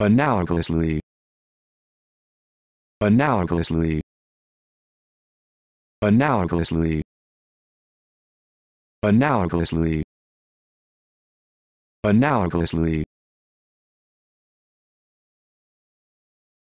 analogously analogously analogously analogously analogously